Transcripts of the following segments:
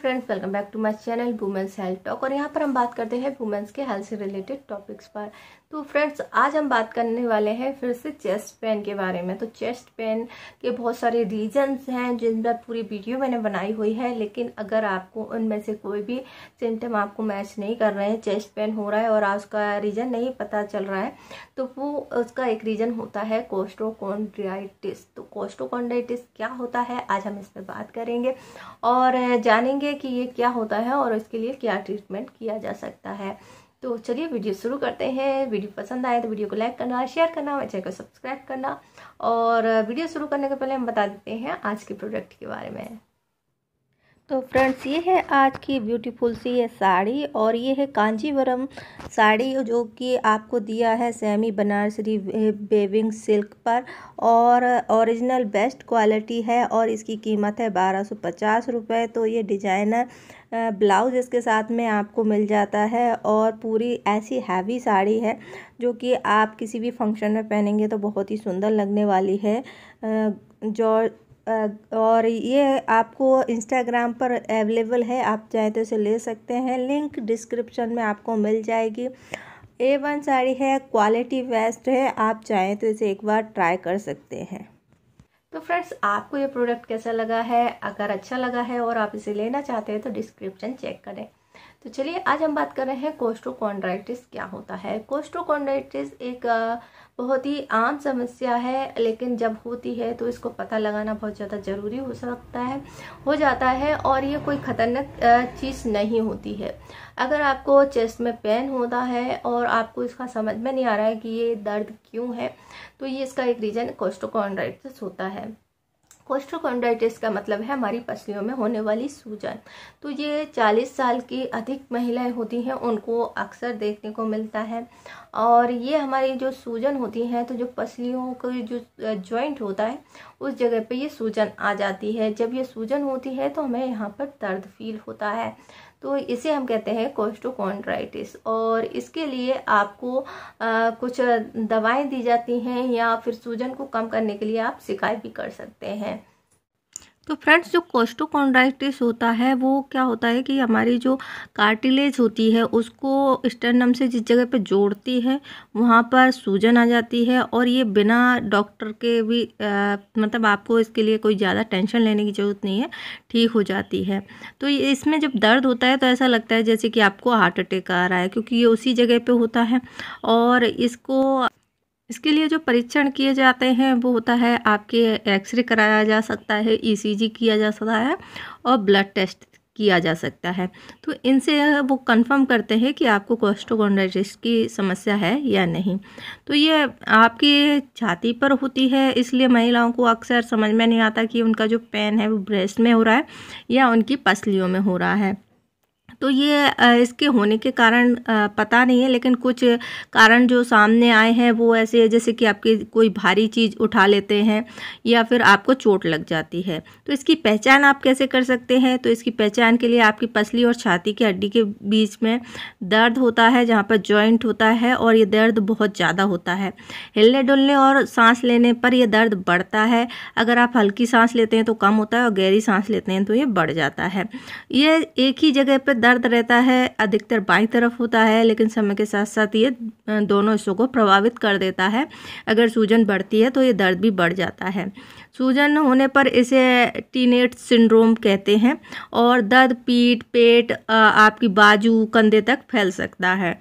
friends welcome back to my channel women's health talk और यहाँ पर हम बात करते हैं वुमेंस के हेल्थ से रिलेटेड टॉपिक्स पर तो फ्रेंड्स आज हम बात करने वाले हैं फिर से चेस्ट पेन के बारे में तो चेस्ट पेन के बहुत सारे रीजंस हैं जिन पर पूरी वीडियो मैंने बनाई हुई है लेकिन अगर आपको उनमें से कोई भी सिम्टम आपको मैच नहीं कर रहे हैं चेस्ट पेन हो रहा है और उसका रीज़न नहीं पता चल रहा है तो वो उसका एक रीज़न होता है कोस्टोकॉन्ड्राइटिस तो कोस्टोकॉन्ड्राइटिस क्या होता है आज हम इस पर बात करेंगे और जानेंगे कि ये क्या होता है और इसके लिए क्या ट्रीटमेंट किया जा सकता है तो चलिए वीडियो शुरू करते हैं वीडियो पसंद आए तो वीडियो को लाइक करना शेयर करना चैनल को सब्सक्राइब करना और वीडियो शुरू करने के पहले हम बता देते हैं आज के प्रोडक्ट के बारे में तो फ्रेंड्स ये है आज की ब्यूटीफुल सी ये साड़ी और ये है कांजीवरम साड़ी जो कि आपको दिया है सेमी बनारसरी बेविंग सिल्क पर और ओरिजिनल बेस्ट क्वालिटी है और इसकी कीमत है बारह सौ पचास रुपये तो ये डिजाइनर ब्लाउज इसके साथ में आपको मिल जाता है और पूरी ऐसी हैवी साड़ी है जो कि आप किसी भी फंक्शन में पहनेंगे तो बहुत ही सुंदर लगने वाली है जो और ये आपको इंस्टाग्राम पर अवेलेबल है आप चाहे तो इसे ले सकते हैं लिंक डिस्क्रिप्शन में आपको मिल जाएगी ए वन साड़ी है क्वालिटी बेस्ट है आप चाहें तो इसे एक बार ट्राई कर सकते हैं तो फ्रेंड्स आपको ये प्रोडक्ट कैसा लगा है अगर अच्छा लगा है और आप इसे लेना चाहते हैं तो डिस्क्रिप्शन चेक करें तो चलिए आज हम बात कर रहे हैं कोस्टोकॉन्ड्राइटिस क्या होता है कोस्टोकॉन्ड्राइटिस एक बहुत ही आम समस्या है लेकिन जब होती है तो इसको पता लगाना बहुत ज़्यादा ज़रूरी हो सकता है हो जाता है और ये कोई ख़तरनाक चीज़ नहीं होती है अगर आपको चेस्ट में पेन होता है और आपको इसका समझ में नहीं आ रहा है कि ये दर्द क्यों है तो ये इसका एक रीज़न कोस्टोकॉन्ड्राइटिस होता है कोस्ट्रोकोंडाइटिस का मतलब है हमारी पसलियों में होने वाली सूजन तो ये 40 साल की अधिक महिलाएं होती हैं उनको अक्सर देखने को मिलता है और ये हमारी जो सूजन होती है तो जो पसलियों का जो जॉइंट होता है उस जगह पे ये सूजन आ जाती है जब ये सूजन होती है तो हमें यहाँ पर दर्द फील होता है तो इसे हम कहते हैं कोस्टोकॉन्ड्राइटिस और इसके लिए आपको आ, कुछ दवाएं दी जाती हैं या फिर सूजन को कम करने के लिए आप शिकायत भी कर सकते हैं तो फ्रेंड्स जो कोस्टोकोंड्राइटिस होता है वो क्या होता है कि हमारी जो कार्टिलेज होती है उसको स्टर्नम से जिस जगह पे जोड़ती है वहाँ पर सूजन आ जाती है और ये बिना डॉक्टर के भी आ, मतलब आपको इसके लिए कोई ज़्यादा टेंशन लेने की ज़रूरत नहीं है ठीक हो जाती है तो इसमें जब दर्द होता है तो ऐसा लगता है जैसे कि आपको हार्ट अटैक आ रहा है क्योंकि ये उसी जगह पर होता है और इसको इसके लिए जो परीक्षण किए जाते हैं वो होता है आपके एक्सरे कराया जा सकता है ईसीजी e किया जा सकता है और ब्लड टेस्ट किया जा सकता है तो इनसे वो कंफर्म करते हैं कि आपको कोस्टोगोंडाइटिस की समस्या है या नहीं तो ये आपकी छाती पर होती है इसलिए महिलाओं को अक्सर समझ में नहीं आता कि उनका जो पेन है वो ब्रेस्ट में हो रहा है या उनकी पसलियों में हो रहा है तो ये इसके होने के कारण पता नहीं है लेकिन कुछ कारण जो सामने आए हैं वो ऐसे है जैसे कि आपकी कोई भारी चीज़ उठा लेते हैं या फिर आपको चोट लग जाती है तो इसकी पहचान आप कैसे कर सकते हैं तो इसकी पहचान के लिए आपकी पसली और छाती की हड्डी के बीच में दर्द होता है जहाँ पर जॉइंट होता है और ये दर्द बहुत ज़्यादा होता है हिलने डुलने और सांस लेने पर यह दर्द बढ़ता है अगर आप हल्की सांस लेते हैं तो कम होता है और गहरी सांस लेते हैं तो ये बढ़ जाता है ये एक ही जगह पर दर्द रहता है अधिकतर बाई तरफ होता है लेकिन समय के साथ साथ ये दोनों हिस्सों को प्रभावित कर देता है अगर सूजन बढ़ती है तो ये दर्द भी बढ़ जाता है सूजन होने पर इसे टीनेट सिंड्रोम कहते हैं और दर्द पीठ पेट आपकी बाजू कंधे तक फैल सकता है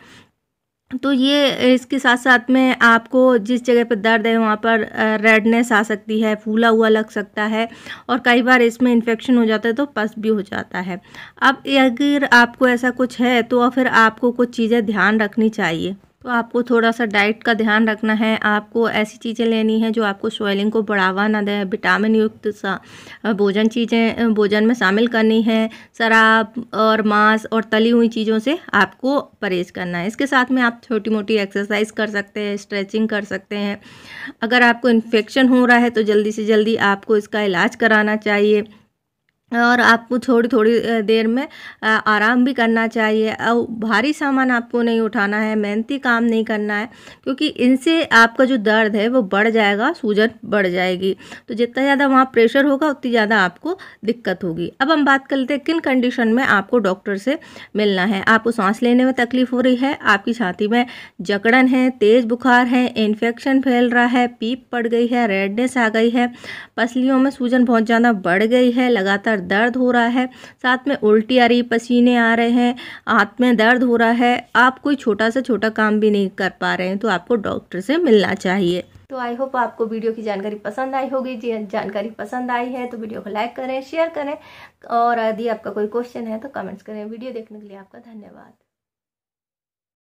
तो ये इसके साथ साथ में आपको जिस जगह पर दर्द है वहाँ पर रेडनेस आ सकती है फूला हुआ लग सकता है और कई बार इसमें इन्फेक्शन हो जाता है तो पस भी हो जाता है अब अगर आपको ऐसा कुछ है तो फिर आपको कुछ चीज़ें ध्यान रखनी चाहिए तो आपको थोड़ा सा डाइट का ध्यान रखना है आपको ऐसी चीज़ें लेनी है जो आपको स्वेलिंग को बढ़ावा ना दे विटामिन युक्त सा भोजन चीज़ें भोजन में शामिल करनी है शराब और मांस और तली हुई चीज़ों से आपको परहेज करना है इसके साथ में आप छोटी मोटी एक्सरसाइज कर सकते हैं स्ट्रेचिंग कर सकते हैं अगर आपको इन्फेक्शन हो रहा है तो जल्दी से जल्दी आपको इसका इलाज कराना चाहिए और आपको थोड़ी थोड़ी देर में आराम भी करना चाहिए और भारी सामान आपको नहीं उठाना है मेहनती काम नहीं करना है क्योंकि इनसे आपका जो दर्द है वो बढ़ जाएगा सूजन बढ़ जाएगी तो जितना ज़्यादा वहाँ प्रेशर होगा उतनी ज़्यादा आपको दिक्कत होगी अब हम बात कर लेते हैं किन कंडीशन में आपको डॉक्टर से मिलना है आपको सांस लेने में तकलीफ हो रही है आपकी छाती में जकड़न है तेज़ बुखार है इन्फेक्शन फैल रहा है पीप पड़ गई है रेडनेस आ गई है पसलियों में सूजन बहुत ज़्यादा बढ़ गई है लगातार दर्द हो रहा है साथ में उल्टी आ रही पसीने आ रहे हैं हाथ में दर्द हो रहा है आप कोई छोटा सा छोटा काम भी नहीं कर पा रहे हैं तो आपको डॉक्टर से मिलना चाहिए तो आई होप आपको वीडियो की जानकारी पसंद आई होगी हाँ, जानकारी पसंद आई है तो वीडियो को लाइक करें शेयर करें और यदि आपका कोई क्वेश्चन है तो कमेंट्स करें वीडियो देखने के लिए आपका धन्यवाद